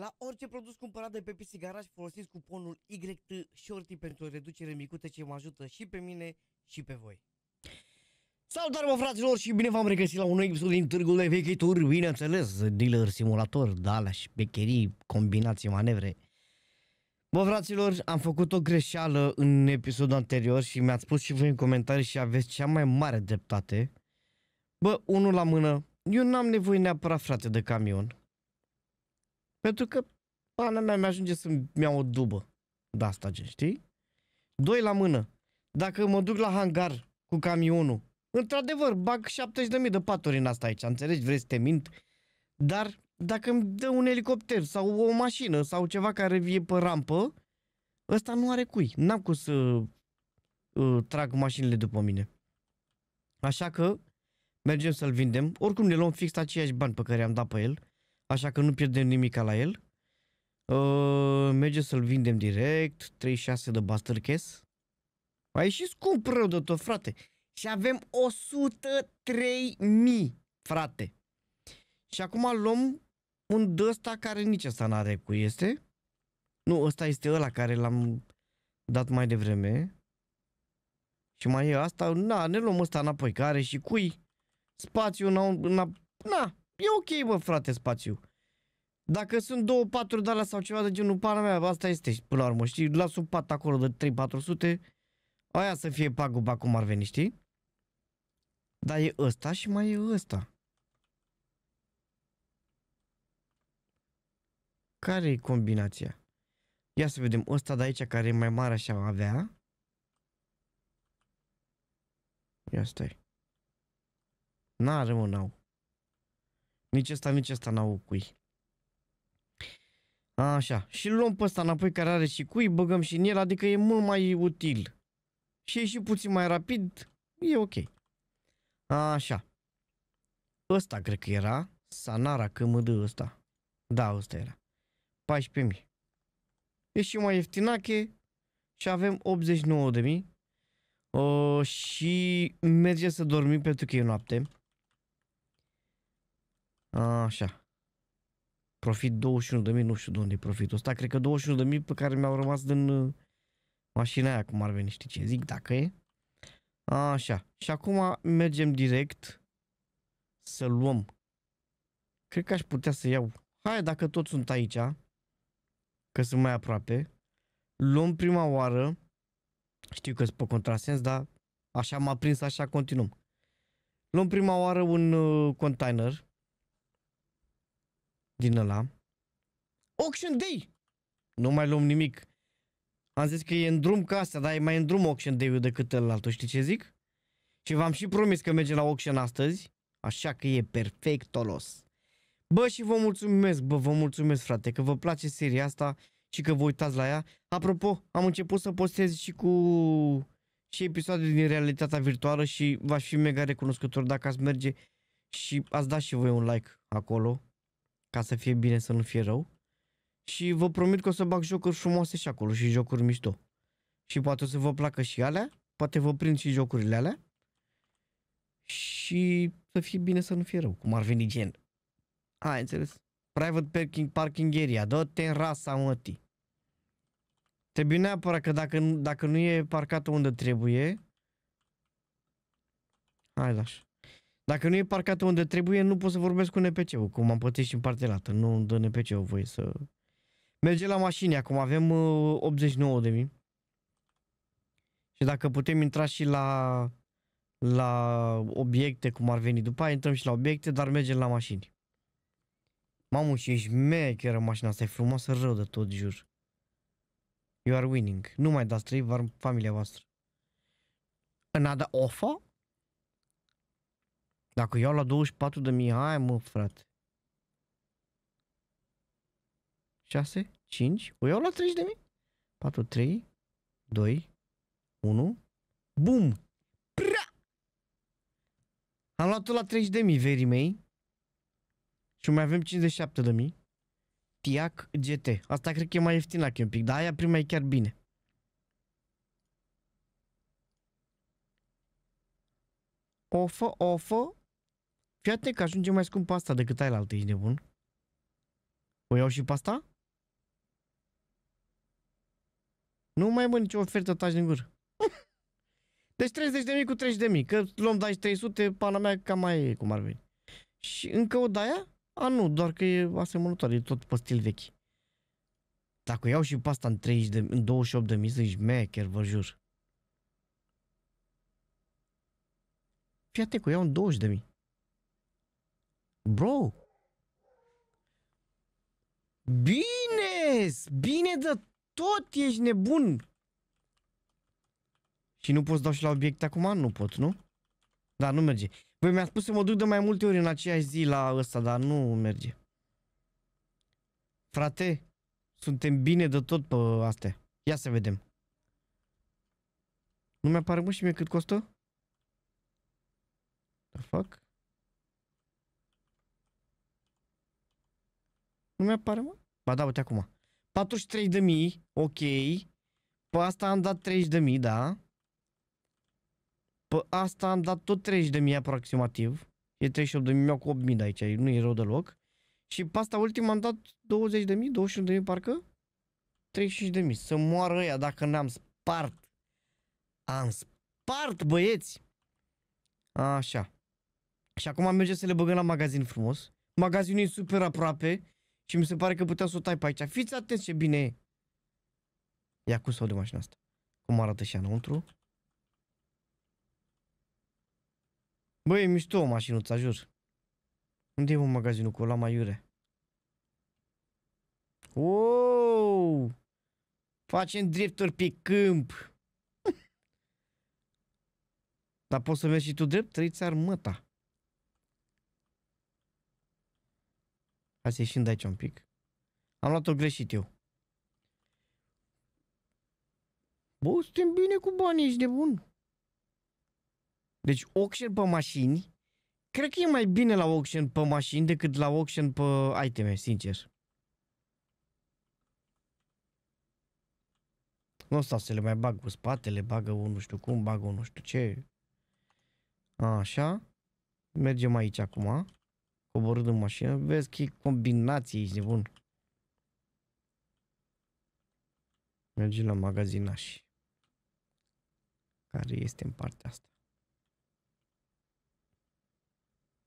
La orice produs cumpărat de pe PC Garage folosiți cuponul YT Shorty pentru o reducere micută ce mă ajută și pe mine și pe voi. Salutare mă fraților și bine v-am regăsit la un nou episod din Târgul de Vechituri, bineînțeles, dealer, simulator, da, alea și becherii, combinații, manevre. Bă fraților, am făcut o greșeală în episodul anterior și mi-ați spus și voi în comentarii și aveți cea mai mare dreptate. Bă, unul la mână, eu n-am nevoie neapărat frate de camion, pentru că pana mea mi-ajunge să-mi iau o dubă de asta, gen, știi? Doi la mână. Dacă mă duc la hangar cu camionul, într-adevăr, bag 70.000 de paturi în asta aici, înțelegi? Vrei să te mint? Dar dacă îmi dă un elicopter sau o mașină sau ceva care vie pe rampă, ăsta nu are cui. N-am cum să uh, trag mașinile după mine. Așa că mergem să-l vindem. Oricum ne luăm fix aceiași bani pe care am dat pe el așa că nu pierdem nimic la el. Uh, merge să-l vindem direct, 36 de Buster Case. e și scump rău de tot, frate. Și avem 103.000, frate. Și acum luăm un de ăsta care nici ăsta n-are cu este. Nu, ăsta este ăla care l-am dat mai devreme. Și mai e asta, na, ne luăm ăsta înapoi, care și cui spațiu, na, na, na, E ok, mă, frate, spațiu. Dacă sunt două patru de alea sau ceva de genul, pana mea, asta este, până la urmă, știi? Las un pat acolo de 3-400, aia să fie paguba cum ar veni, știi? Dar e ăsta și mai e ăsta. Care e combinația? Ia să vedem, ăsta de aici care e mai mare așa avea. Ia stai. N-are mă, n-au. Nici ăsta, nici ăsta n-au cui. Așa, și luăm pe ăsta înapoi care are și cui, băgăm și în el, adică e mult mai util. Și e și puțin mai rapid, e ok. Așa. Ăsta cred că era, Sanara CMD ăsta. Da, ăsta era. 14.000. E și mai ieftinache și avem 89.000. Uh, și merge să dormim pentru că e noapte. Așa. Profit 21.000, nu știu de unde e profitul ăsta. Cred că 21.000 pe care mi-au rămas din uh, mașina aia, cum ar veni, știi ce zic, dacă e. Așa. Și acum mergem direct să luăm. Cred că aș putea să iau. Hai, dacă toți sunt aici, că sunt mai aproape, luăm prima oară, știu că sunt pe contrasens, dar așa m-a prins, așa continuăm. Luăm prima oară un uh, container din ăla. Auction Day! Nu mai luăm nimic. Am zis că e în drum casa, dar e mai în drum Auction day decât decât tu știi ce zic? Și v-am și promis că merge la auction astăzi, așa că e perfect tolos. Bă, și vă mulțumesc, bă, vă mulțumesc, frate, că vă place seria asta și că vă uitați la ea. Apropo, am început să postez și cu și episoade din realitatea virtuală și v-aș fi mega recunoscător dacă ați merge și ați da și voi un like acolo ca să fie bine, să nu fie rău. Și vă promit că o să bag jocuri frumoase și acolo și jocuri mișto. Și poate o să vă placă și alea, poate vă prind și jocurile alea. Și să fie bine, să nu fie rău, cum ar veni gen. Ai înțeles? Private parking, parking area, dă-te în rasa mătii. Trebuie neapărat că dacă, dacă nu e parcată unde trebuie... Hai lași. Dacă nu e parcat unde trebuie, nu pot să vorbesc cu NPC-ul, cum am pățit și în partea lată. Nu dă NPC-ul voie să... Merge la mașini, acum avem uh, 89 de mii. Și dacă putem intra și la, la obiecte, cum ar veni după aia, intrăm și la obiecte, dar mergem la mașini. Mamă, și ești mecheră mașina asta, e frumoasă rău de tot, jur. You are winning. Nu mai dați trei, familia voastră. Another da- offer? Dacă iau la 24 de mii, hai mă frate. 6, 5, o iau la 30 de mii. 4, 3, 2, 1, bum! Pra! Am luat-o la 30 de mii, verii mei. Și mai avem 57 de mii. Tiac GT. Asta cred că e mai ieftin la camping, dar aia prima e chiar bine. Ofă, ofă, Fii atent că ajunge mai scump pasta decât aia la altă, ești nebun. O iau și pasta? Nu mai mă nicio ofertă, taci din gură. deci 30 de mii cu 30 de mii, că luăm dai 300, pana mea cam mai e cum ar veni. Și încă o daia? A, nu, doar că e asemănătoare, e tot pe stil vechi. Dacă iau și pasta în, 30 de, în 28 de mii, zici, chiar vă jur. Fii atent că iau în 20 de mii. Bro! Bine! Bine de tot! Ești nebun! Și nu poți dau și la obiecte acum? Nu pot, nu? Da, nu merge. Voi mi-a spus să mă duc de mai multe ori în aceeași zi la ăsta, dar nu merge. Frate, suntem bine de tot pe astea. Ia să vedem. Nu mi-apare mă și mie cât costă? Da, fac. Nu mi-apare, mă? Ba da, uite acum. 43.000, ok. Pe asta am dat 30.000, da. Pe asta am dat tot 30.000 aproximativ. E 38.000, mi-au cu 8.000 de aici, nu e rău deloc. Și pe asta ultim am dat 20.000, 21.000 parcă. 35.000, Să moară ăia dacă n-am spart. Am spart, băieți! Așa. Și acum mergem să le băgăm la magazin frumos. Magazinul e super aproape. Și mi se pare că puteam să o tai pe aici. Fiți atenți ce bine e. Ia cu sau o de mașina asta. Cum arată și înăuntru. Băi, e mișto o mașinuță, jur. Unde e un magazinul cu la mai iure? Wow! Facem drepturi pe câmp. Dar poți să mergi și tu drept? Trăiți armăta. ca să ieșim de aici un pic. Am luat-o greșit eu. Bă, suntem bine cu banii, ești de bun. Deci auction pe mașini, cred că e mai bine la auction pe mașini decât la auction pe iteme, sincer. Nu stau să le mai bag cu spatele, bagă unul nu știu cum, bagă unul nu știu ce. Așa. Mergem aici acum coborând în mașină, vezi că e combinație, ești nebun. Mergem la magazinaș. Care este în partea asta.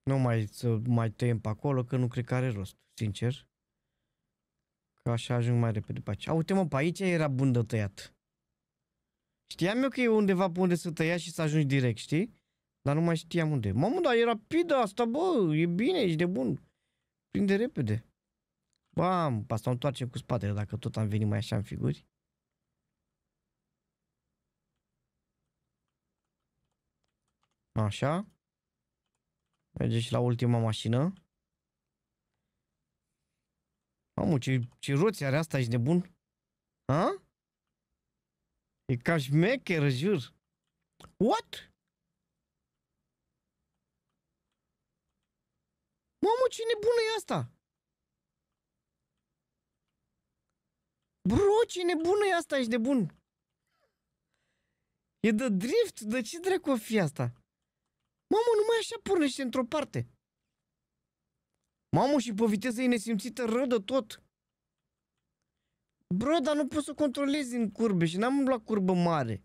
Nu mai să mai tăiem pe acolo, că nu cred că are rost, sincer. Că așa ajung mai repede pe aici. A, uite mă, pe aici era bun de tăiat. Știam eu că e undeva pe unde să tăia și să ajungi direct, știi? Dar nu mai știam unde. Mamă, dar e rapidă asta, bă, e bine, ești de bun. Prinde repede. Bam, asta o întoarcem cu spatele, dacă tot am venit mai așa în figuri. Așa. Merge și la ultima mașină. Mamă, ce, ce roți are asta, ești nebun? Ha? E ca șmecheră, jur. What? Mamă, ce nebună e asta? Bro, ce nebună e asta, ești de bun. E de drift? De ce dracu o fi asta? Mamă, numai așa pornește într-o parte. Mamă, și pe viteză e nesimțită rădă tot. Bro, dar nu poți să controlezi în curbe și n-am luat curbă mare.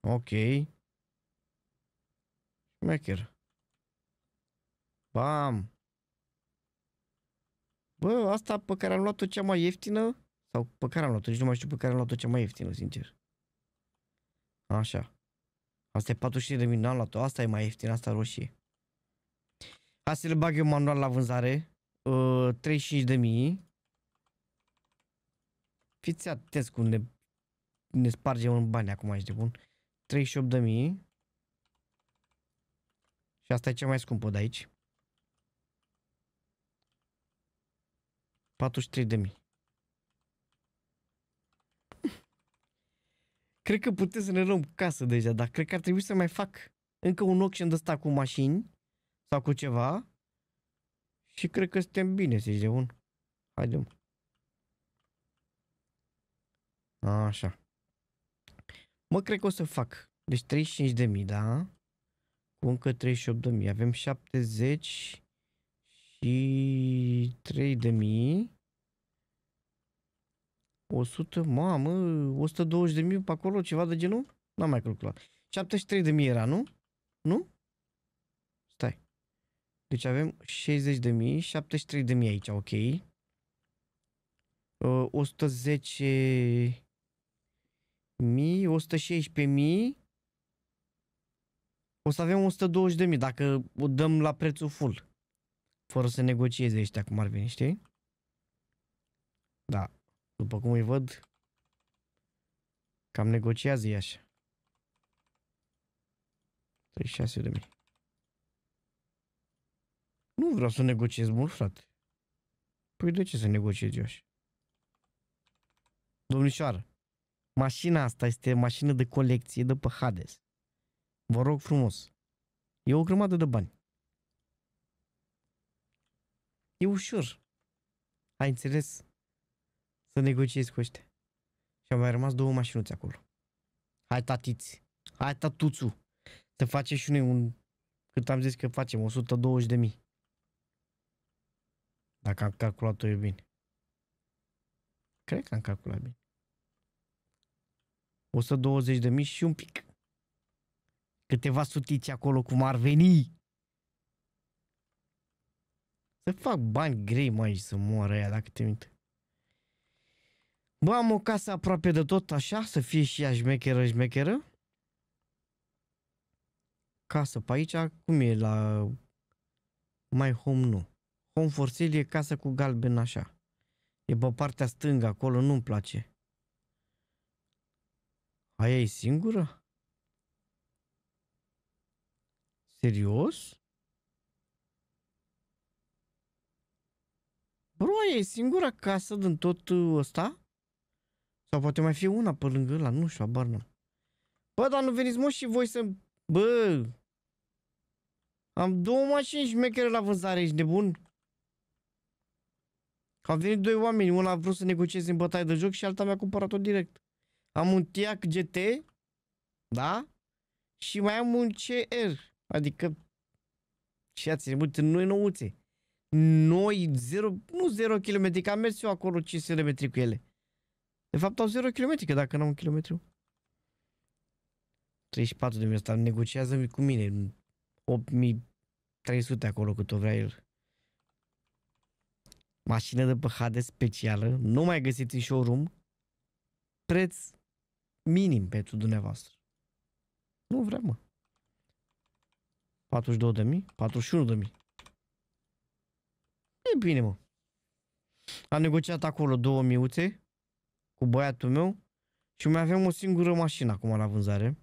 Ok. Mecher. Bam! Bă, asta pe care am luat-o cea mai ieftină? Sau pe care am luat-o? Nici nu mai știu pe care am luat-o cea mai ieftină, sincer. Așa. Asta e 43 de mii, n-am luat-o. Asta e mai ieftină, asta roșie. Hai să le bag eu manual la vânzare. Uh, ă, 35 de mii. Fiți atenți cum ne, ne spargem în bani acum, aici de bun. 38 de mii. Și asta e cel mai scumpă de aici. 43 de mii. Cred că putem să ne luăm casă deja, dar cred că ar trebui să mai fac încă un auction de ăsta cu mașini sau cu ceva. Și cred că suntem bine, zici de un. Haidem. Așa. Mă, cred că o să fac. Deci de mii, da? cu încă 38.000. Avem 70 și 3.000. 100, mamă, 120.000 pe acolo, ceva de genul? N-am mai calculat. 73.000 era, nu? Nu? Stai. Deci avem 60.000, 73.000 aici, ok. Uh, 110.000, 116.000, o să avem 120.000 dacă o dăm la prețul full. Fără să negocieze ăștia cum ar veni, știi? Da, după cum îi văd, cam negociază ei așa. 36.000. Nu vreau să negociez mult, frate. Păi de ce să negociez eu așa? Domnișoară, mașina asta este mașină de colecție de pe Hades. Vă rog frumos. E o grămadă de bani. E ușor. Ai înțeles? Să negociezi cu ăștia. Și au mai rămas două mașinuțe acolo. Hai tatiți. Hai tatuțu. Să face și noi un... Cât am zis că facem? 120 de mii. Dacă am calculat-o eu bine. Cred că am calculat bine. 120 de mii și un pic câteva sutiți acolo cum ar veni. Să fac bani grei, mai să moară aia, dacă te mint. Bă, am o casă aproape de tot, așa, să fie și ea șmecheră, șmecheră. Casă pe aici, cum e la... Mai home nu. Home for sale e casă cu galben așa. E pe partea stângă, acolo nu-mi place. Aia e singură? Serios? Bro, e singura casă din tot uh, ăsta? Sau poate mai fi una pe lângă ăla, nu știu, abar n-am. Bă, dar nu veniți mă și voi să... Bă! Am două mașini șmechere la vânzare, ești nebun? au venit doi oameni, unul a vrut să negocieze în bătaie de joc și alta mi-a cumpărat-o direct. Am un TIAC GT, da? Și mai am un CR. Adică, ce ați trebuit în noi nouțe. Noi, zero, nu 0 km, că am mers eu acolo 5 metri cu ele. De fapt au 0 km, că dacă n-am un kilometru. 34 de minute, negociază cu mine. 8300 acolo cât o vrea el. Mașină de păhade specială, nu mai găsiți în showroom. Preț minim pentru dumneavoastră. Nu vrem, mă. 42 de mii? E bine, mă. Am negociat acolo două miuțe cu băiatul meu și mai avem o singură mașină acum la vânzare.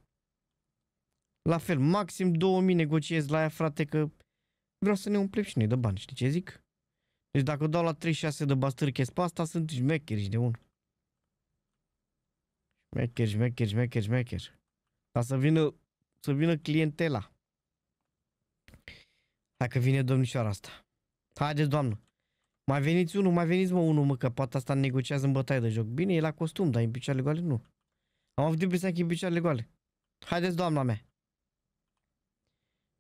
La fel, maxim 2000 negociez la ea, frate, că vreau să ne umplem și noi de bani, știi ce zic? Deci dacă dau la 36 de bastări pe asta, sunt șmecheri și de un. Șmecheri, șmecheri, șmecheri, șmecheri. Ca să vină, să vină clientela. Dacă vine domnișoara asta. Haideți, doamnă. Mai veniți unul, mai veniți mă unul, mă, că poate asta negociază în bătaie de joc. Bine, e la costum, dar e în picioarele goale nu. Am avut impresia că e în picioarele goale. Haideți, doamna mea.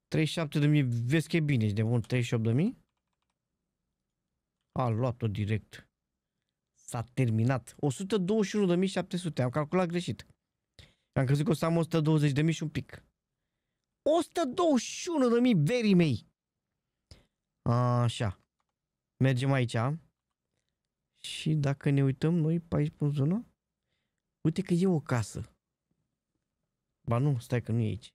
37 de mii, vezi că e bine, de bun, 38 de mii. A luat-o direct. S-a terminat. 121.700, am calculat greșit. Am crezut că o să am 120.000 și un pic. 121.000, verii mei! Așa. Mergem aici. Și dacă ne uităm noi pe aici, pe zonă, uite că e o casă. Ba nu, stai că nu e aici.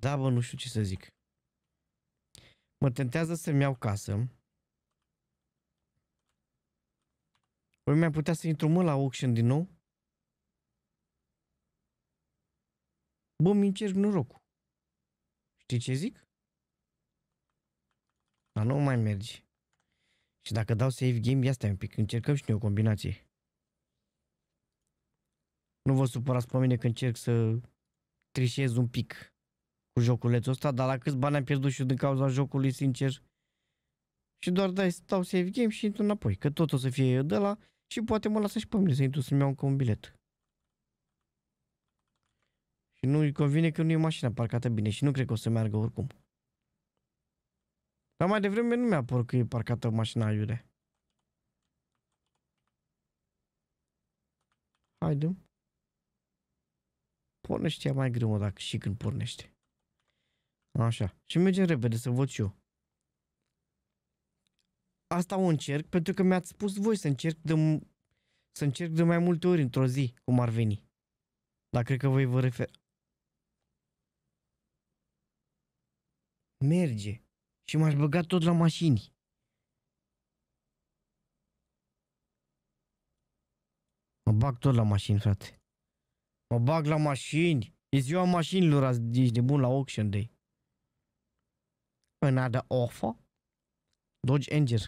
Da, bă, nu știu ce să zic. Mă tentează să-mi iau casă. Voi mi-ar putea să intru mă la auction din nou? Bă, mi i noroc. Știi ce zic? Dar nu mai merge. Și dacă dau save game, ia stai un pic, încercăm și noi o combinație. Nu vă supărați pe mine că încerc să trișez un pic cu joculețul ăsta, dar la câți bani am pierdut și eu din cauza jocului, sincer. Și doar dai, stau save game și intru înapoi, că tot o să fie de la și poate mă lasă și pe mine să intru să-mi iau încă un bilet. Și nu-i convine că nu e mașina parcată bine și nu cred că o să meargă oricum. Dar mai devreme nu mi-a părut că e parcată mașina aiurea. Haide. Pornește mai greu, dacă și când pornește. Așa. Și mergem repede să văd și eu. Asta o încerc pentru că mi-ați spus voi să încerc de, să încerc de mai multe ori într-o zi, cum ar veni. Dar cred că voi vă refer... Merge și m-aș băga tot la mașini. Mă bag tot la mașini, frate. Mă bag la mașini. E ziua mașinilor azi, ești de bun la auction day. Another offer? Dodge Anger.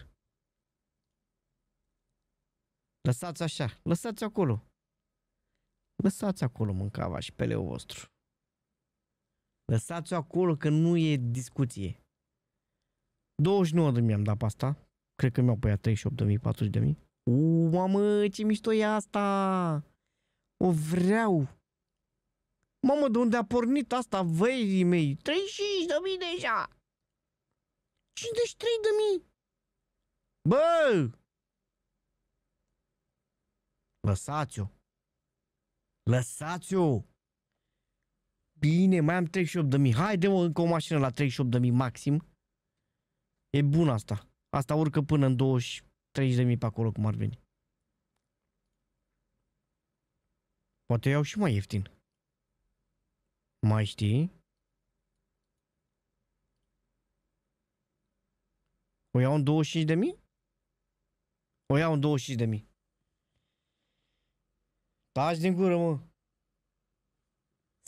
Lăsați așa, lăsați acolo. Lăsați acolo mâncava și peleul vostru. Lăsați-o acolo că nu e discuție. 29 de mii am dat pe asta. Cred că mi-au pe ea 38 de mii, 40 de mii. Uuu, mamă, ce mișto e asta! O vreau! Mamă, de unde a pornit asta, văierii mei? 35 de mii deja! 53 de mii! Bă! Lăsați-o! Lăsați-o! Bine, mai am 38 de mii. Haide, mă, încă o mașină la 38 de mii maxim. E bun asta. Asta urcă până în 20, 30 de mii pe acolo cum ar veni. Poate iau și mai ieftin. Mai știi? O iau în 25 de mii? O iau în 25 de mii. Taci din gură, mă.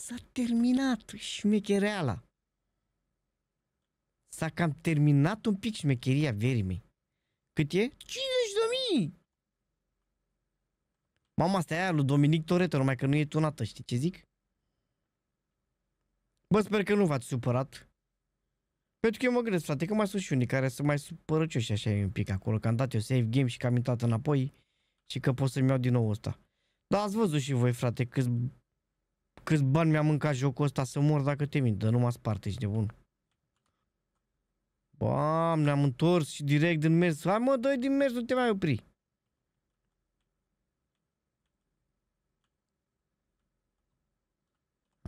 S-a terminat șmechereala. S-a cam terminat un pic șmecheria verii mei. Cât e? 50 de mii! Mama asta e aia lui Dominic Toretto, numai că nu e tunată, știi ce zic? Bă, sper că nu v-ați supărat. Pentru că eu mă gândesc, frate, că mai sunt și unii care sunt mai supărăcioși așa un pic acolo, că am dat eu save game și că am intrat înapoi și că pot să-mi iau din nou ăsta. Dar ați văzut și voi, frate, câți, câți bani mi-a mâncat jocul ăsta să mor dacă te mint, dar nu mă sparte, ești nebun. Bam, ne-am întors și direct din mers. Hai mă, dă din mers, nu te mai opri.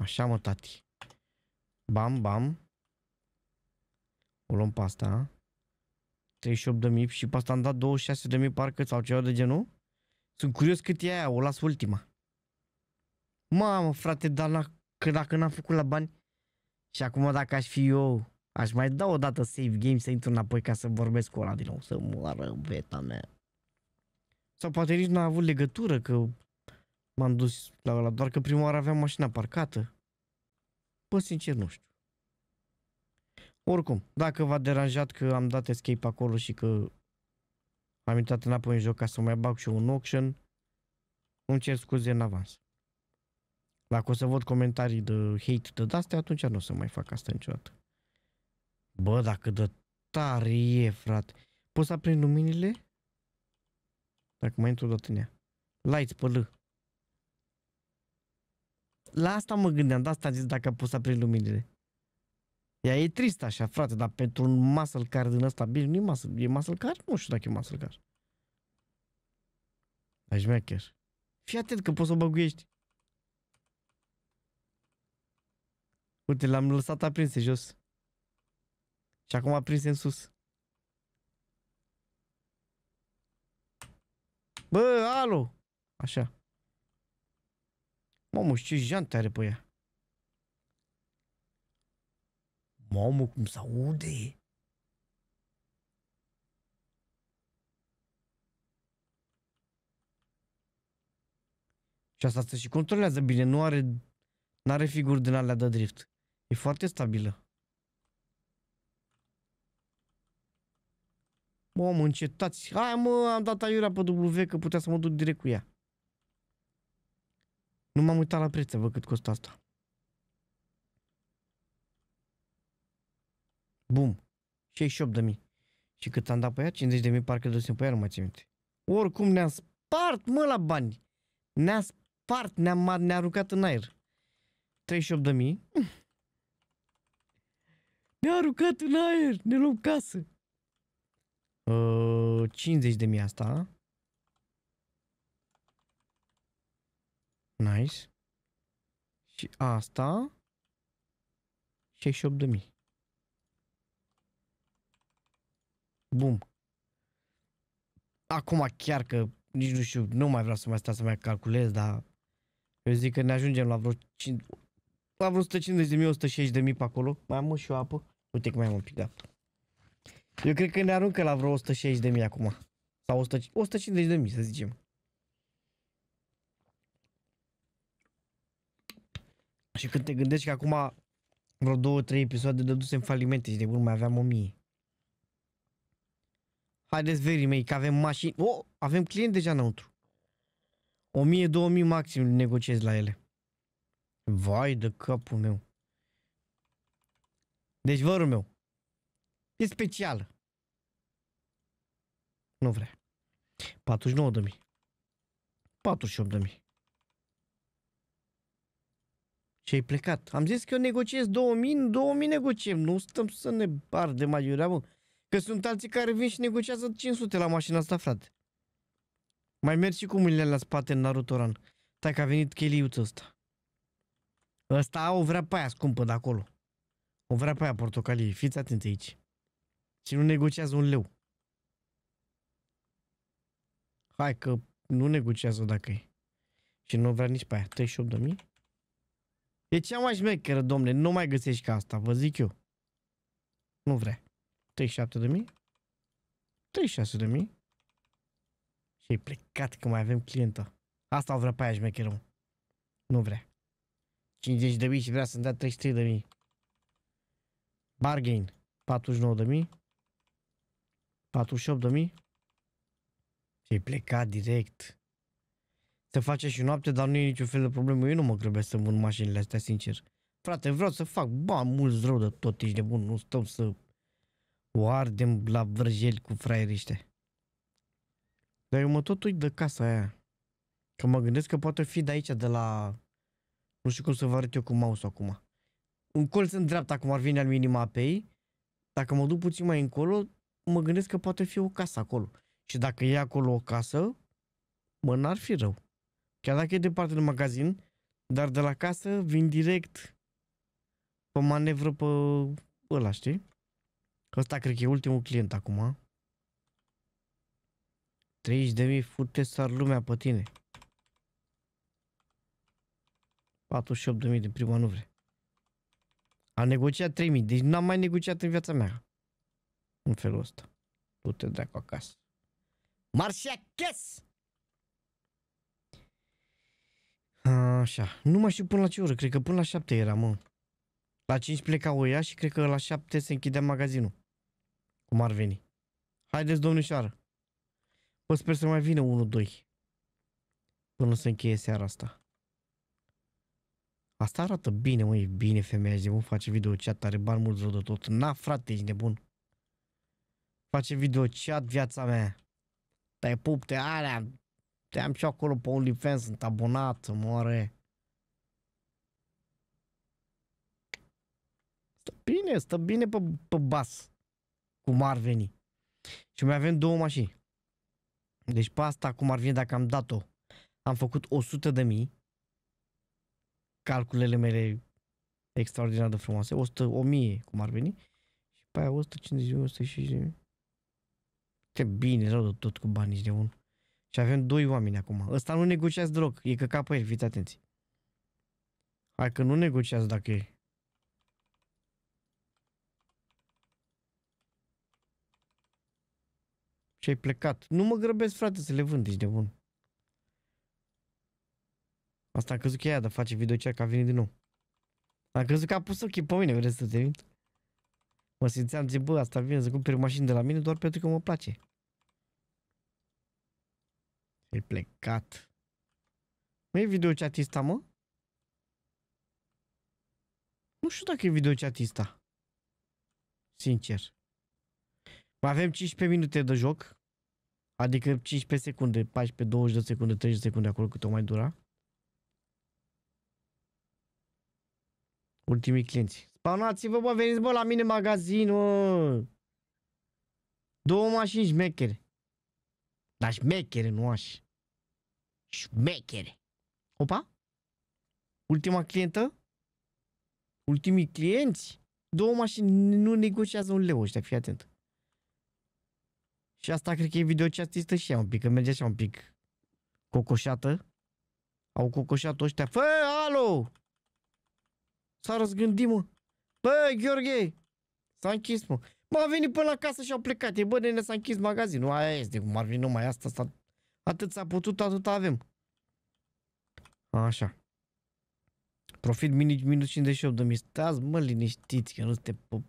Așa mă, tati. Bam, bam. O luăm pe asta. 38.000 și pe asta am dat 26.000 parcă sau ceva de genul. Sunt curios cât e aia, o las ultima. Mamă, frate, dar la, că dacă n-am făcut la bani și acum dacă aș fi eu Aș mai da o dată save game să intru înapoi ca să vorbesc cu ăla din nou, să moară veta mea. Sau poate nici n-a avut legătură că m-am dus la ăla, doar că prima oară aveam mașina parcată. Bă, sincer, nu știu. Oricum, dacă v-a deranjat că am dat escape acolo și că m-am intrat înapoi în joc ca să mai bag și un auction, îmi cer scuze în avans. Dacă o să văd comentarii de hate de astea, atunci nu o să mai fac asta niciodată. Bă, dacă de tare e, frate. Poți să aprind luminile? Dacă mai intru dată în ea. Lights pe L. La asta mă gândeam, de asta am zis dacă poți să aprind luminile. Ea e trist așa, frate, dar pentru un muscle car din ăsta, bine, nu e muscle, e muscle car? Nu știu dacă e muscle car. Dar șmecher. Fii atent că poți să o băguiești. Uite, l-am lăsat aprinse jos. Și acum a prins în sus. Bă, alu! Așa. Mamă, ce jante are pe ea. Mamă, cum se aude! Și asta se și controlează bine, nu are, n-are figuri din alea de drift. E foarte stabilă. Om, încetați. Hai mă, am dat aiurea pe W că putea să mă duc direct cu ea. Nu m-am uitat la preț vă cât costă asta. Bum. 68 de mii. Și cât am dat pe ea? 50 de mii, parcă de pe ea, nu mai țin minte. Oricum ne-am spart, mă, la bani. ne am spart, ne am ne aruncat în aer. 38 de mii. Ne-a aruncat în aer, ne luăm casă. 50 uh, de mii asta. Nice. Și asta. 68 de mii. Bum. Acum chiar că nici nu știu, nu mai vreau să mai stau să mai calculez, dar eu zic că ne ajungem la vreo 5, la vreo 150 de mii, 160 de mii pe acolo. Mai am și o apă. Uite că mai am un pic de apă. Eu cred că ne aruncă la vreo 160 de mii acum. Sau 100, 150 de mii, să zicem. Și când te gândești că acum vreo două, trei episoade în falimente și de bun mai aveam o mie. Haideți, verii mei, că avem mașini. Oh, avem client deja înăuntru. 1000-2000 maxim negociez la ele. Vai de capul meu. Deci, vărul meu, E special. Nu vrea. 49 de mii. 48 de mii. Și ai plecat. Am zis că eu negociez 2000, 2000 negociem. Nu stăm să ne ardem aiurea, mă. Că sunt alții care vin și negociază 500 la mașina asta, frate. Mai mergi și cu mâinile la spate în Narutoran. Stai că a venit cheliuțul ăsta. Ăsta o vrea pe aia scumpă de acolo. O vrea pe aia portocalie. Fiți atenți aici și nu negociază un leu. Hai că nu negociază dacă e. Și nu vrea nici pe aia. 38 de mii? E cea mai șmecheră, domne. Nu mai găsești ca asta, vă zic eu. Nu vrea. 37 de mii? 36 de mii? Și e plecat că mai avem clientă. Asta o vrea pe aia șmecheră. Nu vrea. 50 de mii și vrea să-mi dea 33 de mii. Bargain. 49 de mii. 48.000? Și-ai Și pleca direct. Se face și noapte, dar nu e niciun fel de problemă. Eu nu mă grăbesc să vând mașinile astea, sincer. Frate, vreau să fac bani mulți rău de tot, ești de bun, nu stăm să o ardem la vrăjeli cu fraieriște. Dar eu mă tot uit de casa aia. Că mă gândesc că poate fi de aici, de la... Nu știu cum să vă arăt eu cu mouse acum. Un colț în dreapta, cum ar vine al minima ei. Dacă mă duc puțin mai încolo, mă gândesc că poate fi o casă acolo. Și dacă e acolo o casă, mă, n-ar fi rău. Chiar dacă e departe de magazin, dar de la casă vin direct pe manevră pe ăla, știi? Ăsta cred că e ultimul client acum. 30.000 de mii fute sar lumea pe tine. 48 de mii din prima nu vre. A negociat 3.000, deci n-am mai negociat în viața mea. În felul ăsta. Tu te dracu acasă. Marșia Chess! Așa. Nu mai știu până la ce oră. Cred că până la 7 era, mă. La 5 pleca o ea și cred că la 7 se închidea magazinul. Cum ar veni. Haideți, domnișoară. Bă, sper să mai vină 1-2. Până se încheie seara asta. Asta arată bine, măi, bine femeia, zi, bun, face video chat, are bani mulți de tot. Na, frate, ești nebun face video chat viața mea. Te pup, te alea. Te am și acolo pe OnlyFans, sunt abonat, moare. Stă bine, stă bine pe, pe bas. Cum ar veni. Și mai avem două mașini. Deci pe asta cum ar veni dacă am dat-o. Am făcut 100 de mii. Calculele mele extraordinar de frumoase. 100, 1000 cum ar veni. Și pe aia 150 160 ce bine, rău tot cu banii de unul. Și avem doi oameni acum. Ăsta nu negociați deloc. E că capă el, fiți atenți. Hai că nu negociați dacă e. Și ai plecat. Nu mă grăbesc, frate, să le vând, ești de bun. Asta am crezut că e aia, dar face video că a venit din nou. Am crezut că a pus ochii pe mine, vreți să te vin? Mă simțeam, zic, bă, asta vine să cumpere mașini de la mine doar pentru că mă place. E plecat. Nu e video chatista, mă? Nu știu dacă e video chatista. Sincer. Mai avem 15 minute de joc. Adică 15 secunde, 14, 20 de secunde, 30 de secunde acolo cât o mai dura. Ultimii clienți spanați vă bă, veniți, bă, la mine în magazin, bă. Două mașini șmechere. Dar șmechere, nu aș. Șmechere. Opa? Ultima clientă? Ultimii clienți? Două mașini nu negociază un leu ăștia, fii atent. Și asta cred că e video ceastistă și ea un pic, că merge așa un pic cocoșată. Au cocoșat ăștia. Fă, alo! S-a răzgândit, mă. Bă, Gheorghe, s-a închis, mă. M-a venit până la casă și a plecat. E bă, nene, s-a închis magazinul. Aia este, cum ar veni numai asta. asta. Atât s-a putut, atât avem. Așa. Profit minus, minus 58 de mii. Stați, mă, liniștiți, că nu te pe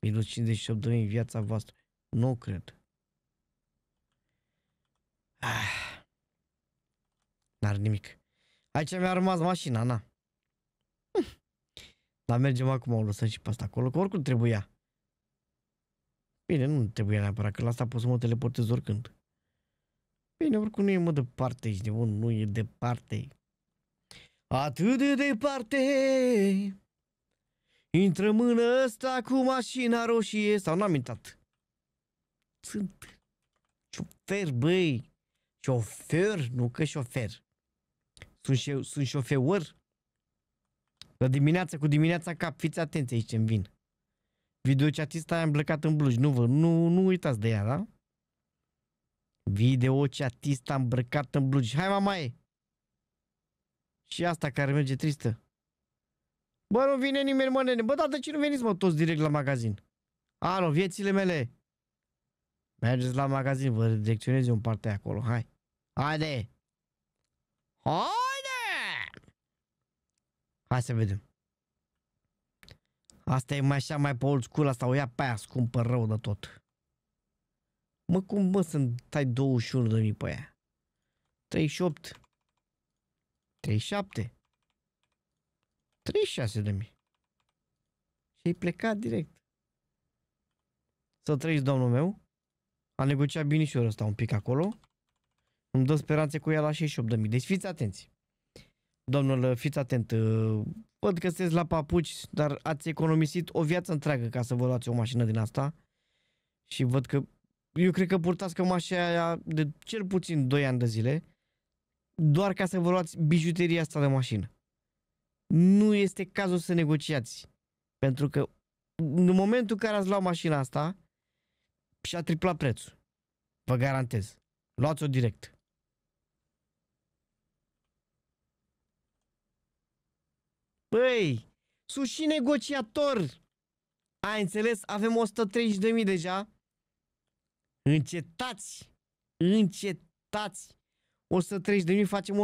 minus 58 de mii în viața voastră. Nu cred. Ah. N-ar nimic. Aici mi-a rămas mașina, na. Dar mergem acum, o lăsăm și pe asta acolo, că oricum trebuia. Bine, nu trebuia neapărat, că la asta pot să mă teleportez oricând. Bine, oricum nu e mă departe, aici, de nu e departe. Atât de departe Intră mână ăsta cu mașina roșie Sau n-am intrat. Sunt Șofer băi Șofer, nu că șofer Sunt, șe- sunt șofer la dimineața, cu dimineața cap, fiți atenți aici îmi vin. Videochatista aia îmbrăcat în blugi, nu, vă, nu, nu uitați de ea, da? Videochatista îmbrăcat în blugi. Hai, e! Și asta care merge tristă. Bă, nu vine nimeni, mă, nene. Bă, dar de ce nu veniți, mă, toți direct la magazin? Alo, viețile mele! Mergeți la magazin, vă direcționez eu în partea acolo, hai. Haide! Hai! Hai să vedem. Asta e mai așa, mai pe old school, asta o ia pe aia scumpă rău de tot. Mă, cum mă sunt, tai 21 de mii pe aia? 38. 37. 36 de mii. Și ai plecat direct. Să trăiți, domnul meu. A negociat binișorul ăsta un pic acolo. Îmi dă speranțe cu ea la 68 de mii. Deci fiți atenți domnul, fiți atent, uh, văd că sunteți la papuci, dar ați economisit o viață întreagă ca să vă luați o mașină din asta și văd că eu cred că purtați cămașa aia de cel puțin 2 ani de zile doar ca să vă luați bijuteria asta de mașină. Nu este cazul să negociați. Pentru că în momentul în care ați luat mașina asta și a triplat prețul, vă garantez, luați-o direct. Păi, sunt și negociator. Ai înțeles? Avem 130.000 deja. Încetați! Încetați! 130.000 facem 168.000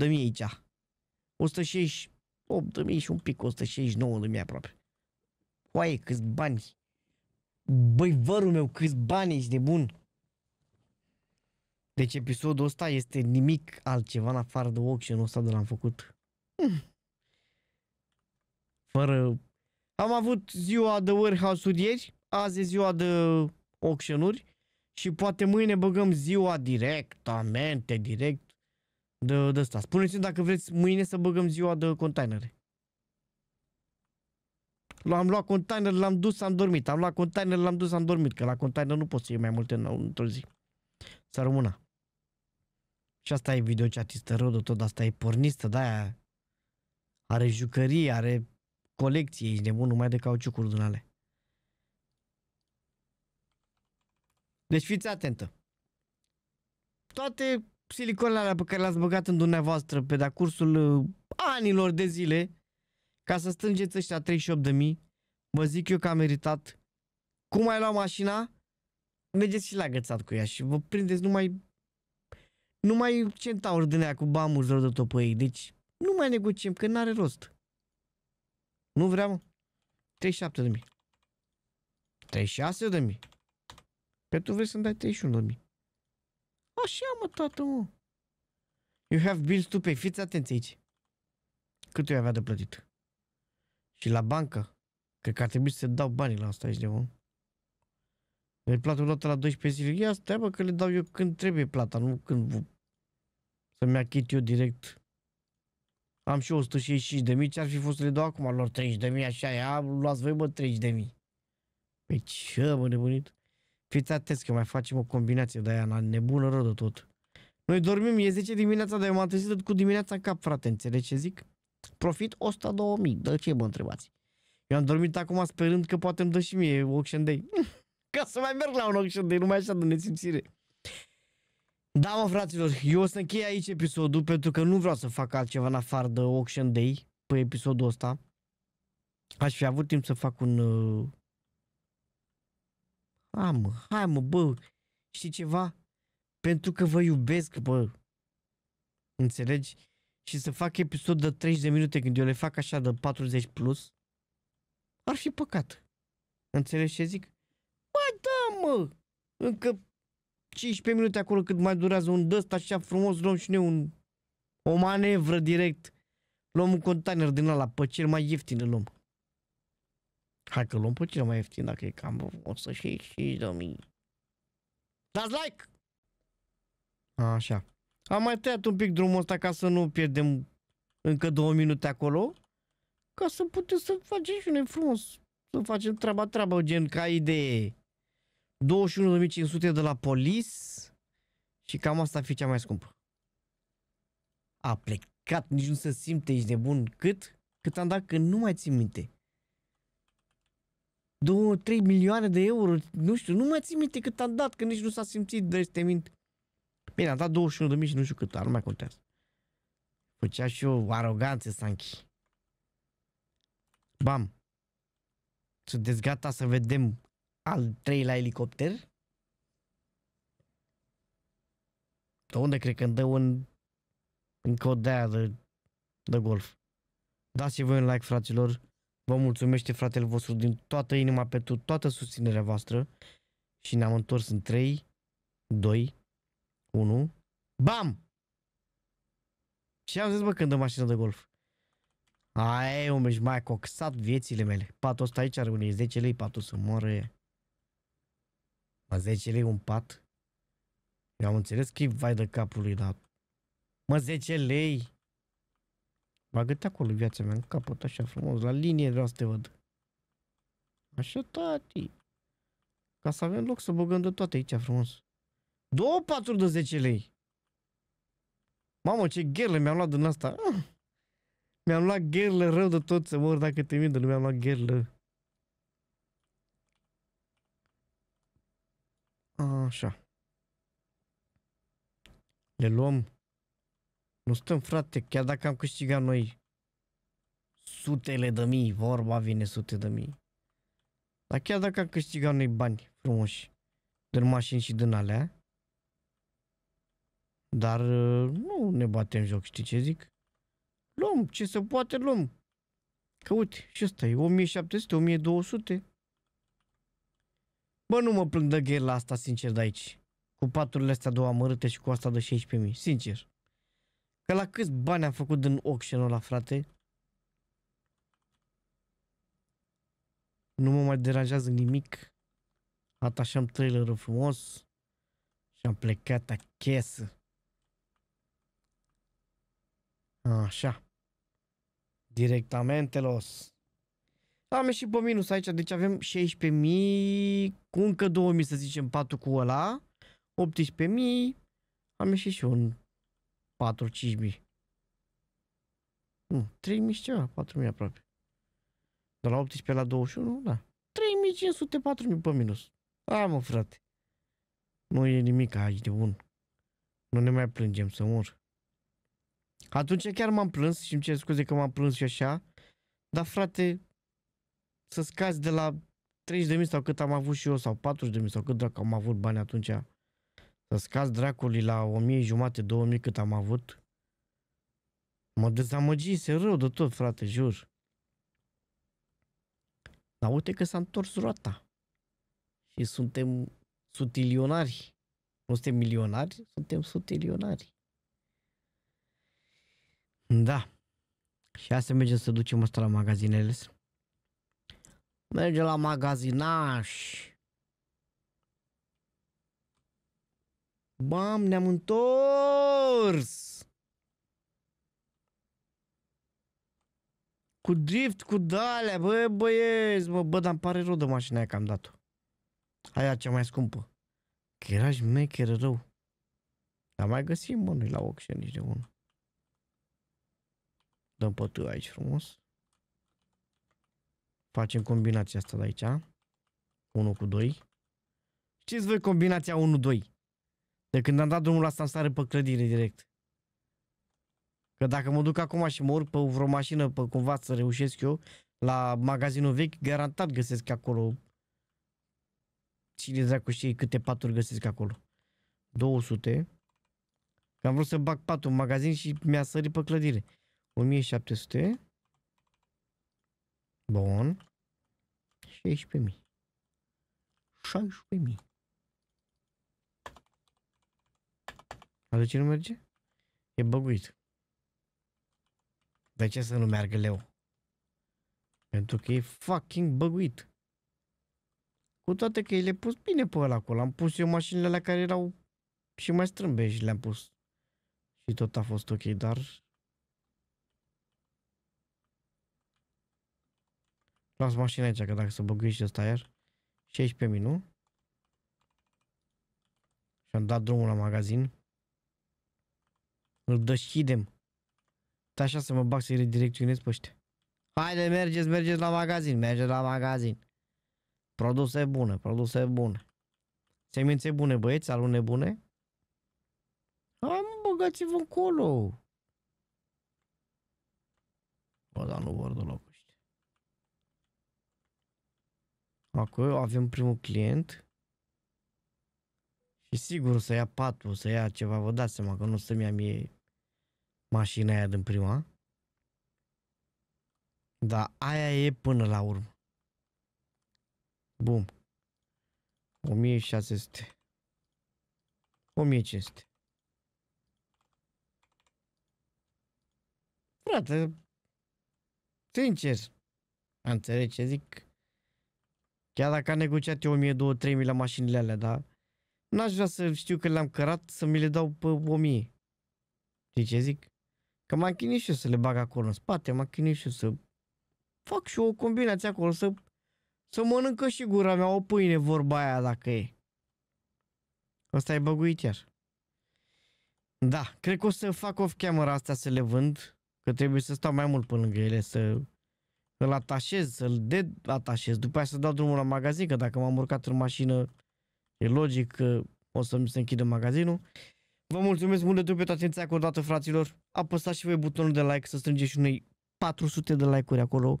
aici. 168.000 și un pic, 169.000 aproape. Oaie, câți bani! Băi, vărul meu, câți bani ești de bun! Deci episodul ăsta este nimic altceva în afară de auction-ul ăsta de l-am făcut. Mm. Fără... Am avut ziua de warehouse-uri ieri, azi e ziua de auction și poate mâine băgăm ziua directamente, direct de, de asta. Spuneți-mi dacă vreți mâine să băgăm ziua de containere. L-am luat container, l-am dus, am dormit. Am luat container, l-am dus, am dormit. Că la container nu poți să iei mai multe în, într-o zi. Să rămână. Și asta e chatistă rău de tot, asta e pornistă, de-aia are jucării, are colecție, ești nebun numai de cauciucuri din ale. Deci fiți atentă. Toate siliconele alea pe care le-ați băgat în dumneavoastră pe de cursul uh, anilor de zile, ca să strângeți ăștia mii vă zic eu că a meritat. Cum ai luat mașina, mergeți și la agățat cu ea și vă prindeți numai numai centauri din ea cu bamuri de tot pe ei. Deci nu mai negociem, că n-are rost. Nu vreau. 37 de mii. 36 de mii. Pe tu vrei să-mi dai 31 de mii. Așa, mă, tată, mă. You have bills to pay. Fiți atenți aici. Cât eu avea de plătit? Și la bancă. Cred că ar trebui să se dau banii la asta aici de om. Le deci plată o dată la 12 zile. Ia stai, bă, că le dau eu când trebuie plata, nu când să-mi achit eu direct am și 165 de mii, ce-ar fi fost să le dau acum lor 30 de mii, așa ia luați voi, bă, 30 de mii. Păi ce, mă, nebunit? Fiți atenți că mai facem o combinație de aia, nebună rău de tot. Noi dormim, e 10 dimineața, dar eu m-am trezit cu dimineața în cap, frate, înțelegi ce zic? Profit 102 mii, de ce mă întrebați? Eu am dormit acum sperând că poate îmi dă și mie auction day. Ca să mai merg la un auction day, numai așa de nesimțire. Da, mă, fraților, eu o să închei aici episodul pentru că nu vreau să fac altceva în afară de Auction Day pe episodul ăsta. Aș fi avut timp să fac un... Uh... Hai mă, hai mă, bă, știi ceva? Pentru că vă iubesc, bă. Înțelegi? Și să fac episod de 30 de minute când eu le fac așa de 40 plus, ar fi păcat. Înțelegi ce zic? Mai da, mă! Încă 15 minute acolo cât mai durează un dăst, așa frumos luăm și noi un, o manevră direct. Luăm un container din ăla, pe cel mai ieftin îl luăm. Hai că luăm pe cel mai ieftin, dacă e cam o să și și domnii. Dați like! Așa. Am mai tăiat un pic drumul ăsta ca să nu pierdem încă două minute acolo. Ca să putem să facem și noi frumos. Să facem treaba treaba, gen ca idee. 21.500 de la Polis și cam asta ar fi cea mai scumpă. A plecat, nici nu se simte, ești nebun. Cât? Cât am dat, că nu mai țin minte. 2-3 milioane de euro, nu știu, nu mai țin minte cât am dat, că nici nu s-a simțit, de te mint. Bine, am dat 21.000 și nu știu cât, dar nu mai contează. Făcea și eu aroganță, Sanchi. Bam. Sunteți gata să vedem al treilea elicopter. De unde cred că îmi dă un... în o de de, de golf. dați i voi un like, fraților. Vă mulțumește fratele vostru din toată inima pentru toată susținerea voastră. Și ne-am întors în 3, 2, 1. BAM! Și am zis, bă, când dă mașină de golf. Aia e, ești mai coxat viețile mele. Patul ăsta aici are unei 10 lei, patul să moare la 10 lei un pat. Eu am înțeles că e vai de capul lui, dar... Mă, 10 lei! Bagă-te acolo viața mea, în capăt, așa frumos, la linie vreau să te văd. Așa, tati. Ca să avem loc să băgăm de toate aici frumos. Două paturi de 10 lei. Mamă, ce gherle mi-am luat din asta. Ah. Mi-am luat gherle rău de tot, să mor dacă te mint, nu mi-am luat gherle. Așa. Le luăm. Nu stăm, frate, chiar dacă am câștigat noi sutele de mii, vorba vine sute de mii. Dar chiar dacă am câștigat noi bani frumoși din mașini și din alea, dar uh, nu ne batem joc, știi ce zic? Luăm, ce se poate, luăm. Că uite, și ăsta e 1700, 1200. Bă, nu mă plâng de gel la asta, sincer, de aici. Cu paturile astea două amărâte și cu asta de 16.000, sincer. Că la câți bani am făcut din auction la frate? Nu mă mai deranjează nimic. Atașam trailerul frumos. Și am plecat acasă. Așa. Directamente los. Am ieșit pe minus aici, deci avem 16.000 cu încă 2.000 să zicem, 4 cu ăla, 18.000, am ieșit și un 4-5.000. Nu, 3.000 și ceva, 4.000 aproape. De la 18 la 21, da. 3.500, 4.000 pe minus. A, mă, frate. Nu e nimic aici de bun. Nu ne mai plângem să mor. Atunci chiar m-am plâns și îmi cer scuze că m-am plâns și așa. Dar frate, să scazi de la 30 de mii sau cât am avut și eu sau 40 de mii sau cât dacă am avut bani atunci să scazi dracului la 1000 jumate, 2000 cât am avut mă dezamăgise rău de tot frate, jur dar uite că s-a întors roata și suntem sutilionari nu suntem milionari, suntem sutilionari da și hai să mergem să ducem asta la magazinele merge la magazinaș. Bam, ne-am întors! Cu drift, cu dalea, bă, băieți, bă, bă, dar îmi pare rău de mașina aia că am dat-o. Aia cea mai scumpă. Că era șmecheră rău. Dar mai găsim, mă, noi la auction nici de unul. Dăm pătâi aici frumos. Facem combinația asta de aici. 1 cu 2. Știți voi combinația 1-2? De când am dat drumul asta, am sare pe clădire direct. Că dacă mă duc acum și mor pe vreo mașină, pe cumva să reușesc eu, la magazinul vechi, garantat găsesc acolo cine dracu știe câte paturi găsesc acolo. 200. Că am vrut să bag patul în magazin și mi-a sărit pe clădire. 1700. Bun. 16.000. 16.000. de ce nu merge? E băguit. De ce să nu meargă leu? Pentru că e fucking băguit. Cu toate că le pus bine pe ăla acolo. Am pus eu mașinile alea care erau și mai strâmbe și le-am pus. Și tot a fost ok, dar Las mașina aici, că dacă se băgâi și ăsta iar. 16 pe Și am dat drumul la magazin. Îl deschidem. Stai așa să mă bag să-i redirecționez pe ăștia. Haide, mergeți, mergeți la magazin, mergeți la magazin. Produse bune, produse bune. Semințe bune, băieți, alune bune. Am băgați-vă încolo. Bă, dar nu vor deloc. Acolo avem primul client. Și sigur o să ia patru, o să ia ceva, vă dați seama că nu o să-mi ia mie mașina aia din prima. Dar aia e până la urmă. Bum. 1600. 1500. Frate, sincer, înțeleg ce zic. Chiar dacă a negociat eu 2000, 3000 la mașinile alea, da? N-aș vrea să știu că le-am cărat să mi le dau pe 1000. Știi ce zic? Că m-am chinuit și eu să le bag acolo în spate, m-am chinuit și eu să fac și o combinație acolo, să, să mănâncă și gura mea o pâine vorba aia dacă e. Ăsta e băguit iar. Da, cred că o să fac off camera asta să le vând, că trebuie să stau mai mult pe lângă ele, să îl atașez, să-l detașez, după aceea să dau drumul la magazin, că dacă m-am urcat în mașină, e logic că o să mi se închidă magazinul. Vă mulțumesc mult de tot pentru atenția acordată, fraților. Apăsați și voi butonul de like să strângeți și noi 400 de like-uri acolo.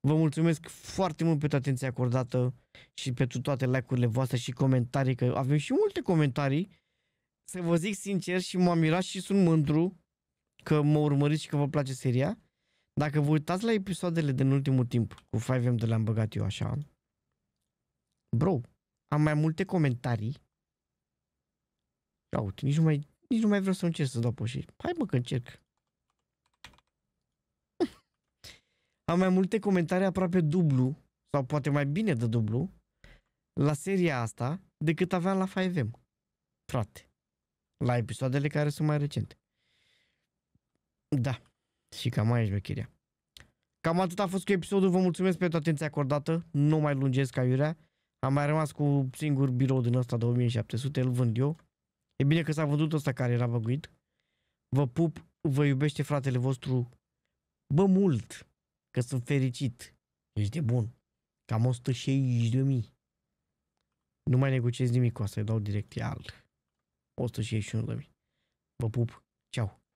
Vă mulțumesc foarte mult pentru atenția acordată și pentru toate like-urile voastre și comentarii, că avem și multe comentarii. Să vă zic sincer și m-am mirat și sunt mândru că mă urmăriți și că vă place seria. Dacă vă uitați la episoadele din ultimul timp cu 5M de le-am băgat eu așa, bro, am mai multe comentarii. Ia uite, nici nu mai, nici nu mai vreau să încerc să dau poșiri. Hai mă că încerc. am mai multe comentarii aproape dublu, sau poate mai bine de dublu, la seria asta decât aveam la 5M. Frate. La episoadele care sunt mai recente. Da. Și cam aici e Cam atât a fost cu episodul, vă mulțumesc pentru atenția acordată, nu mai lungesc ca iurea. Am mai rămas cu singur birou din ăsta de 1700, îl vând eu. E bine că s-a vândut ăsta care era băguit. Vă pup, vă iubește fratele vostru, bă, mult, că sunt fericit. Ești de bun. Cam 160 de mii. Nu mai negociez nimic cu asta, îi dau direct ial. 161 de mii. Vă pup, ceau.